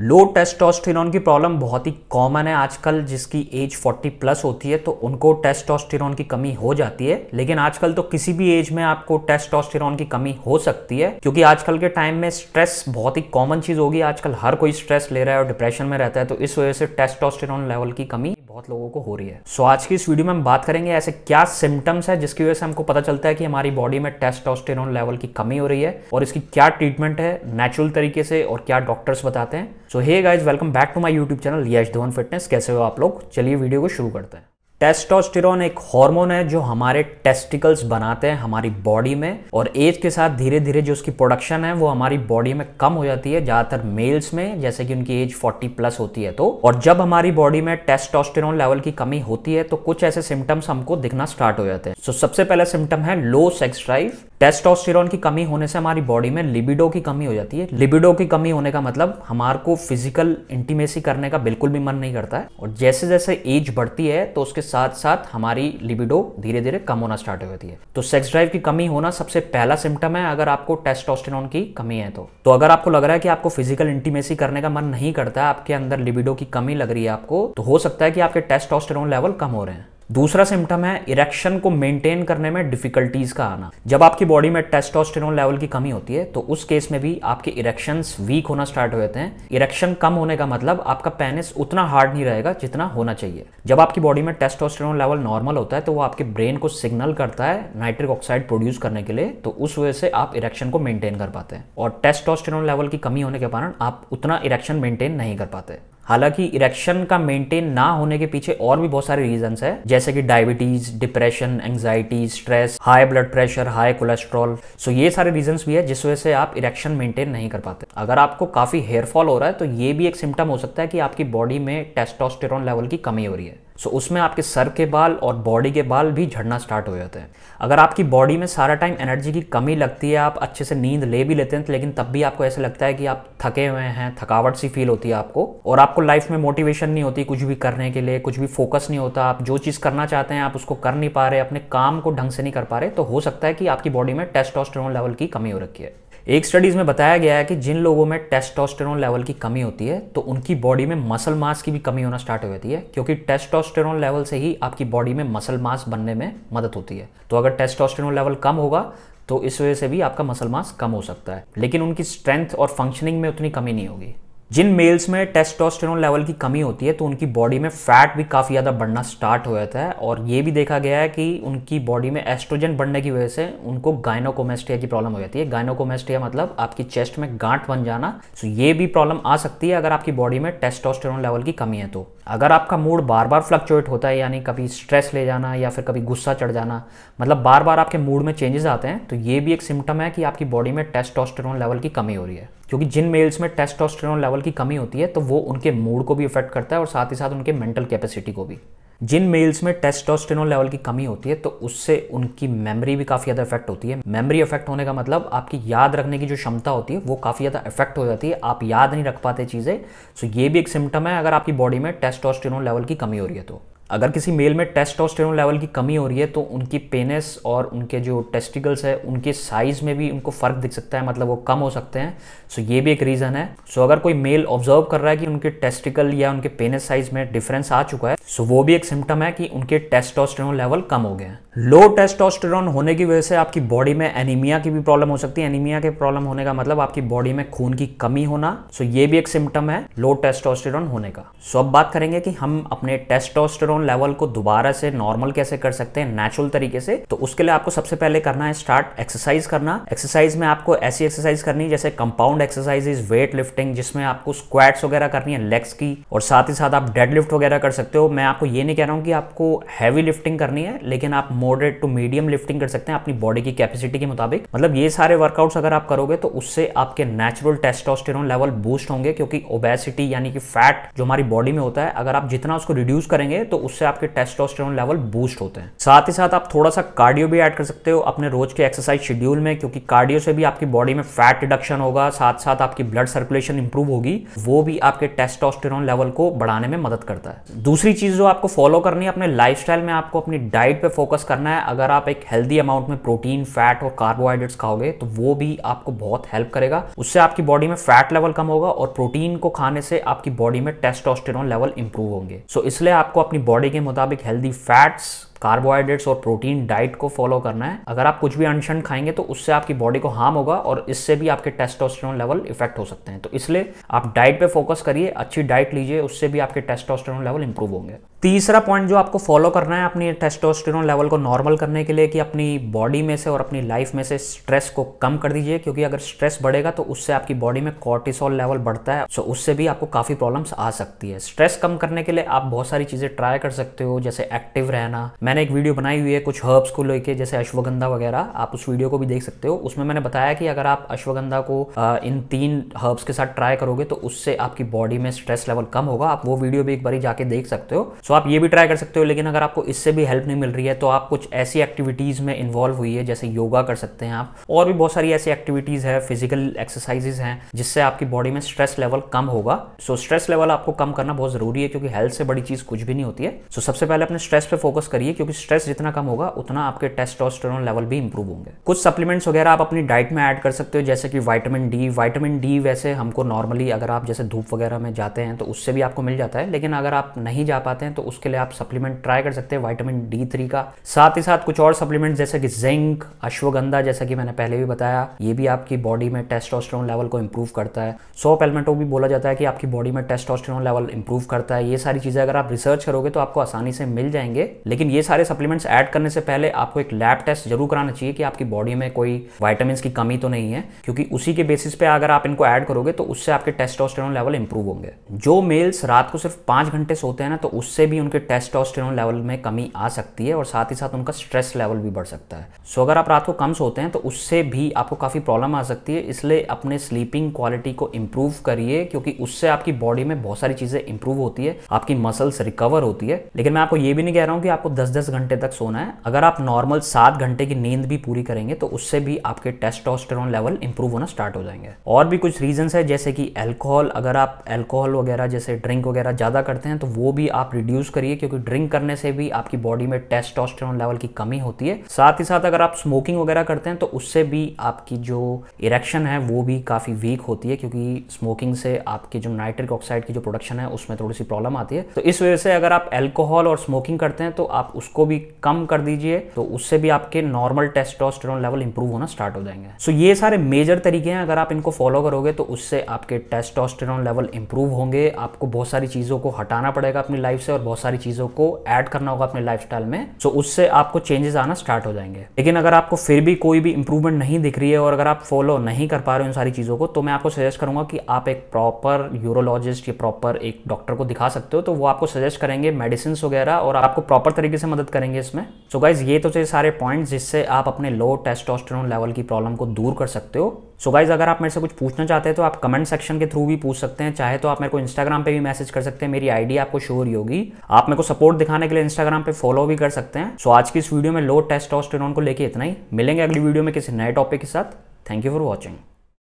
लो testosterone की problem बहुत ही common है आजकल जिसकी एज 40 प्लस होती है तो उनको टेस्टोस्टेरोन की कमी हो जाती है लेकिन आजकल तो किसी भी एज में आपको टेस्टोस्टेरोन की कमी हो सकती है क्योंकि आजकल के टाइम में स्ट्रेस बहुत ही कॉमन चीज होगी आजकल हर कोई स्ट्रेस ले रहा है और डिप्रेशन में रहता है तो इस वजह से टेस्टोस्टेरोन लेवल की कमी बहुत लोगों को हो रही है सो so, आज की इस वीडियो में हम बात करेंगे ऐसे क्या सिम्टम्स है जिसकी वजह से हमको पता चलता है कि हमारी बॉडी में टेस्टोस्टेरोन लेवल की कमी हो रही है और इसकी क्या ट्रीटमेंट है नेचुरल तरीके से और क्या डॉक्टर्स बताते हैं so hey guys welcome back to my YouTube channel Yash Dhawan fitness कैसे हो आप लोग चलिए वीडियो को शुरू करते हैं टेस्टोस्टेरोन एक हार्मोन है जो हमारे टेस्टिकल्स बनाते हैं हमारी बॉडी में और एज के साथ धीरे धीरे जो उसकी प्रोडक्शन है वो हमारी बॉडी में कम हो जाती है ज़्यादातर मेल्स में जैसे कि उनकी एज 40 प्लस होती है तो और जब हमारी बॉडी में टेस्टोस्टेरोन लेवल की कमी होती है तो कुछ ऐसे सिम्टम्स हमको दिखना स्टार्ट हो जाते हैं सो so, सबसे पहला सिम्टम है लो सेक्स ड्राइव टेस्टोस्टेरोन की कमी होने से हमारी बॉडी में लिबिडो की कमी हो जाती है लिबिडो की कमी होने का मतलब हमारे को फिजिकल इंटीमेसी करने का बिल्कुल भी मन नहीं करता है और जैसे जैसे एज बढ़ती है तो उसके साथ साथ हमारी लिबिडो धीरे धीरे कम होना स्टार्ट हो जाती है तो सेक्स ड्राइव की कमी होना सबसे पहला सिम्टम है अगर आपको टेस्टोस्टेरोन की कमी है तो तो अगर आपको लग रहा है कि आपको फिजिकल इंटीमेसी करने का मन नहीं करता है आपके अंदर लिबिडो की कमी लग रही है आपको तो हो सकता है कि आपके टेस्टोस्टेरोन लेवल कम हो रहे हैं दूसरा सिम्टम है इरेक्शन को मेंटेन करने में डिफिकल्टीज का आना जब आपकी बॉडी में टेस्टोस्टेरोन लेवल की कमी होती है तो उस केस में भी आपके इरेक्शन वीक होना स्टार्ट हो जाते हैं इरेक्शन कम होने का मतलब आपका पेनिस उतना हार्ड नहीं रहेगा जितना होना चाहिए जब आपकी बॉडी में टेस्टोस्टेरोन लेवल नॉर्मल होता है तो वो आपके ब्रेन को सिग्नल करता है नाइट्रिक ऑक्साइड प्रोड्यूस करने के लिए तो उस वजह से आप इरेक्शन को मेंटेन कर पाते हैं और टेस्टोस्टेरोन लेवल की कमी होने के कारण आप उतना इरेक्शन मेंटेन नहीं कर पाते हालांकि इरेक्शन का मेंटेन ना होने के पीछे और भी बहुत सारे रीजंस है जैसे कि diabetes depression anxiety stress high blood pressure high cholesterol so ये सारे रीजंस भी है जिस वजह से आप इरेक्शन मेंटेन नहीं कर पाते अगर आपको काफी हेयरफॉल हो रहा है तो ये भी एक सिम्टम हो सकता है कि आपकी बॉडी में टेस्टोस्टेरॉन लेवल की कमी हो रही है सो so, उसमें आपके सर के बाल और बॉडी के बाल भी झड़ना स्टार्ट हो जाते हैं अगर आपकी बॉडी में सारा टाइम एनर्जी की कमी लगती है आप अच्छे से नींद ले भी लेते हैं तो लेकिन तब भी आपको ऐसा लगता है कि आप थके हुए हैं थकावट सी फील होती है आपको और आपको लाइफ में मोटिवेशन नहीं होती कुछ भी करने के लिए कुछ भी फोकस नहीं होता आप जो चीज़ करना चाहते हैं आप उसको कर नहीं पा रहे अपने काम को ढंग से नहीं कर पा रहे तो हो सकता है कि आपकी बॉडी में टेस्टोस्टेरोन लेवल की कमी हो रखी है एक स्टडीज़ में बताया गया है कि जिन लोगों में टेस्टोस्टेरोन लेवल की कमी होती है तो उनकी बॉडी में मसल मास की भी कमी होना स्टार्ट हो जाती है क्योंकि टेस्टोस्टेरोन लेवल से ही आपकी बॉडी में मसल मास बनने में मदद होती है तो अगर टेस्टोस्टेरोन लेवल कम होगा तो इस वजह से भी आपका मसल मास कम हो सकता है लेकिन उनकी स्ट्रेंथ और फंक्शनिंग में उतनी कमी नहीं होगी जिन मेल्स में टेस्टोस्टेरोन लेवल की कमी होती है तो उनकी बॉडी में फैट भी काफ़ी ज़्यादा बढ़ना स्टार्ट हो जाता है और ये भी देखा गया है कि उनकी बॉडी में एस्ट्रोजन बढ़ने की वजह से उनको गायनोकोमेस्टिया की प्रॉब्लम हो जाती है गायनोकोमेस्टिया मतलब आपकी चेस्ट में गांठ बन जाना सो ये भी प्रॉब्लम आ सकती है अगर आपकी बॉडी में टेस्टोस्टेरोन लेवल की कमी है तो अगर आपका मूड बार बार फ्लक्चुएट होता है यानी कभी स्ट्रेस ले जाना या फिर कभी गुस्सा चढ़ जाना मतलब बार बार आपके मूड में चेंजेस आते हैं तो ये भी एक सिम्टम है कि आपकी बॉडी में टेस्टोस्टेरोन लेवल की कमी हो रही है क्योंकि जिन मेल्स में टेस्टोस्टेरोन लेवल की कमी होती है तो वो उनके मूड को भी इफेक्ट करता है और साथ ही साथ उनके मेंटल कैपेसिटी को भी जिन मेल्स में टेस्टोस्टेरोन लेवल की कमी होती है तो उससे उनकी मेमोरी भी काफ़ी ज़्यादा इफेक्ट होती है मेमोरी इफेक्ट होने का मतलब आपकी याद रखने की जो क्षमता होती है वो काफ़ी ज़्यादा इफेक्ट हो जाती है आप याद नहीं रख पाते चीज़ें सो तो ये भी एक सिम्टम है अगर आपकी बॉडी में टेस्टोस्टेरोन लेवल की कमी हो रही है तो अगर किसी मेल में टेस्टोस्टेरोन लेवल की कमी हो रही है तो उनकी पेनिस और उनके जो टेस्टिकल्स है उनके साइज में भी उनको फ़र्क दिख सकता है मतलब वो कम हो सकते हैं सो ये भी एक रीज़न है सो अगर कोई मेल ऑब्जर्व कर रहा है कि उनके टेस्टिकल या उनके पेनिस साइज में डिफरेंस आ चुका है सो वो भी एक सिम्टम है कि उनके टेस्टोस्टेरोन लेवल कम हो गए हैं लो टेस्टोस्टेरोन होने की वजह से आपकी बॉडी में एनीमिया की भी प्रॉब्लम हो सकती है एनीमिया के प्रॉब्लम होने का मतलब आपकी बॉडी में खून की कमी होना सो ये भी एक सिम्टम है लो टेस्टोस्टेरोन होने का सो अब बात करेंगे कि हम अपने टेस्टोस्टेरोन लेवल को दोबारा से नॉर्मल कैसे कर सकते हैं नेचुरल तरीके से तो उसके लिए आपको सबसे पहले करना है स्टार्ट एक्सरसाइज करना एक्सरसाइज में आपको ऐसी एक्सरसाइज करनी है जैसे कंपाउंड एक्सरसाइज वेट लिफ्टिंग जिसमें आपको स्क्वाट्स वगैरह करनी है लेग्स की और साथ ही साथ आप डेड लिफ्ट वगैरह कर सकते हो मैं आपको ये नहीं कह रहा हूँ कि आपको हैवी लिफ्टिंग करनी है लेकिन आप मॉडरेट टू मीडियम लिफ्टिंग कर सकते हैं अपनी बॉडी की कैपेसिटी के मुताबिक मतलब ये सारे वर्कआउट्स अगर आप करोगे तो उससे आपके नेचुरल टेस्टोस्टेरोन लेवल बूस्ट होंगे क्योंकि ओबेसिटी यानी कि फैट जो हमारी बॉडी में होता है अगर आप जितना उसको रिड्यूस करेंगे तो उससे आपके टेस्टोस्टेरोन लेवल बूस्ट होते हैं साथ ही साथ आप थोड़ा सा कार्डियो भी ऐड कर सकते हो अपने रोज के एक्सरसाइज शेड्यूल में क्योंकि कार्डियो से भी आपकी बॉडी में फैट रिडक्शन होगा साथ साथ आपकी ब्लड सर्कुलेशन इंप्रूव होगी वो भी आपके टेस्टोस्टेरोन लेवल को बढ़ाने में मदद करता है दूसरी चीज जो आपको फॉलो करनी है अपने लाइफ में आपको अपनी डाइट पर फोकस कर करना है अगर आप एक हेल्दी अमाउंट में प्रोटीन फैट और कार्बोहाइड्रेट्स खाओगे तो वो भी आपको बहुत हेल्प करेगा उससे आपकी बॉडी में फैट लेवल कम होगा और प्रोटीन को खाने से आपकी बॉडी में टेस्टोस्टेरोन लेवल इंप्रूव होंगे सो so, इसलिए आपको अपनी बॉडी के मुताबिक हेल्दी फैट्स कार्बोहाइड्रेट्स और प्रोटीन डाइट को फॉलो करना है अगर आप कुछ भी अनशन खाएंगे तो उससे आपकी बॉडी को हार्म होगा और इससे भी आपके टेस्टोस्टेरोन लेवल इफेक्ट हो सकते हैं तो इसलिए आप डाइट पे फोकस करिए अच्छी डाइट लीजिए उससे भी आपके टेस्टोस्टेरोन लेवल इंप्रूव होंगे तीसरा पॉइंट जो आपको फॉलो करना है अपनी टेस्टोस्टेरोन लेवल को नॉर्मल करने के लिए कि अपनी बॉडी में से और अपनी लाइफ में से स्ट्रेस को कम कर दीजिए क्योंकि अगर स्ट्रेस बढ़ेगा तो उससे आपकी बॉडी में कॉर्टिसोल लेवल बढ़ता है सो तो उससे भी आपको काफ़ी प्रॉब्लम्स आ सकती है स्ट्रेस कम करने के लिए आप बहुत सारी चीज़ें ट्राई कर सकते हो जैसे एक्टिव रहना मैंने मैंने एक वीडियो बनाई हुई है कुछ हर्ब्स को लेके जैसे अश्वगंधा वगैरह आप उस वीडियो को भी देख सकते हो उसमें मैंने बताया कि अगर आप अश्वगंधा को इन तीन हर्ब्स के साथ ट्राई करोगे तो उससे आपकी बॉडी में स्ट्रेस लेवल कम होगा आप वो वीडियो भी एक बार जाके देख सकते हो सो आप ये भी ट्राई कर सकते हो लेकिन अगर आपको इससे भी हेल्प नहीं मिल रही है तो आप कुछ ऐसी एक्टिविटीज़ में इन्वॉल्व हुई है जैसे योगा कर सकते हैं आप और भी बहुत सारी ऐसी एक्टिविटीज़ है फिजिकल एक्सरसाइजेज हैं जिससे आपकी बॉडी में स्ट्रेस लेवल कम होगा सो स्ट्रेस लेवल आपको कम करना बहुत ज़रूरी है क्योंकि हेल्थ से बड़ी चीज़ कुछ भी नहीं होती है सो सबसे पहले अपने स्ट्रेस पे फोकस करिए चाहिए क्योंकि स्ट्रेस जितना कम होगा उतना आपके टेस्टोस्टेरोन लेवल भी इंप्रूव होंगे कुछ सप्लीमेंट्स वगैरह आप अपनी डाइट में ऐड कर सकते हो जैसे कि वाइटामिन डी वाइटामिन डी वैसे हमको नॉर्मली अगर आप जैसे धूप वगैरह में जाते हैं तो उससे भी आपको मिल जाता है लेकिन अगर आप नहीं जा पाते हैं तो उसके लिए आप सप्लीमेंट ट्राई कर सकते हैं वाइटामिन डी थ्री का साथ ही साथ कुछ और सप्लीमेंट जैसे कि जिंक अश्वगंधा जैसा कि मैंने पहले भी बताया ये भी आपकी बॉडी में टेस्टोस्टेरोन लेवल को इंप्रूव करता है सो पेलमेटो भी बोला जाता है कि आपकी बॉडी में टेस्टोस्टेरोन लेवल इंप्रूव करता है ये सारी चीज़ें अगर आप रिसर्च करोगे तो आपको आसानी से मिल जाएंगे लेकिन ये सारे सप्लीमेंट्स ऐड करने से पहले आपको एक लैब टेस्ट जरूर कराना चाहिए कि आपकी बॉडी में कोई वाइटामिन की कमी तो नहीं है क्योंकि उसी के बेसिस पे अगर आप इनको ऐड करोगे तो उससे आपके टेस्टोस्टेरोन लेवल इंप्रूव होंगे जो मेल्स रात को सिर्फ पांच घंटे सोते हैं ना तो उससे भी उनके टेस्टोस्टेरोन लेवल में कमी आ सकती है और साथ ही साथ उनका स्ट्रेस लेवल भी बढ़ सकता है सो अगर आप रात को कम सोते हैं तो उससे भी आपको काफ़ी प्रॉब्लम आ सकती है इसलिए अपने स्लीपिंग क्वालिटी को इंप्रूव करिए क्योंकि उससे आपकी बॉडी में बहुत सारी चीज़ें इंप्रूव होती है आपकी मसल्स रिकवर होती है लेकिन मैं आपको ये भी नहीं कह रहा हूँ कि आपको दस 10 घंटे तक सोना है अगर आप नॉर्मल सात घंटे की नींद भी पूरी करेंगे तो उससे भी आपके टेस्टोस्टेरोन लेवल इंप्रूव होना स्टार्ट हो जाएंगे और भी कुछ रीजन है जैसे कि एल्कोहल अगर आप एल्कोहल वगैरह जैसे ड्रिंक वगैरह ज़्यादा करते हैं तो वो भी आप रिड्यूस करिए क्योंकि ड्रिंक करने से भी आपकी बॉडी में टेस्टोस्टेरोन लेवल की कमी होती है साथ ही साथ अगर आप स्मोकिंग वगैरह करते हैं तो उससे भी आपकी जो इरेक्शन है वो भी काफ़ी वीक होती है क्योंकि स्मोकिंग से आपके जो नाइट्रिक ऑक्साइड की जो प्रोडक्शन है उसमें थोड़ी सी प्रॉब्लम आती है तो इस वजह से अगर आप एल्कोहल और स्मोकिंग करते हैं तो आप उस उसको भी कम कर दीजिए तो उससे भी आपके नॉर्मल टेस्टोस्टेरोन लेवल इंप्रूव होना स्टार्ट हो जाएंगे सो so, ये सारे मेजर तरीके हैं अगर आप इनको फॉलो करोगे तो उससे आपके टेस्टोस्टेरोन लेवल इंप्रूव होंगे आपको बहुत सारी चीज़ों को हटाना पड़ेगा अपनी लाइफ से और बहुत सारी चीज़ों को ऐड करना होगा अपने लाइफ में सो so, उससे आपको चेंजेस आना स्टार्ट हो जाएंगे लेकिन अगर आपको फिर भी कोई भी इंप्रूवमेंट नहीं दिख रही है और अगर आप फॉलो नहीं कर पा रहे हो इन सारी चीज़ों को तो मैं आपको सजेस्ट करूंगा कि आप एक प्रॉपर यूरोलॉजिस्ट या प्रॉपर एक डॉक्टर को दिखा सकते हो तो वो आपको सजेस्ट करेंगे मेडिसिन वगैरह और आपको प्रॉपर तरीके से मदद करेंगे इसमें सो so गाइज ये तो थे सारे पॉइंट्स जिससे आप अपने लो टेस्टोस्टेरोन लेवल की प्रॉब्लम को दूर कर सकते हो सो so गाइज अगर आप मेरे से कुछ पूछना चाहते हैं तो आप कमेंट सेक्शन के थ्रू भी पूछ सकते हैं चाहे तो आप मेरे को इंस्टाग्राम पे भी मैसेज कर सकते हैं मेरी आईडी आपको शोर ही होगी आप मेरे को सपोर्ट दिखाने के लिए इंस्टाग्राम पे फॉलो भी कर सकते हैं सो so आज की इस वीडियो में लो टेस्टोस्टेरोन को लेकर इतना ही मिलेंगे अगली वीडियो में किसी नए टॉपिक के साथ थैंक यू फॉर वॉचिंग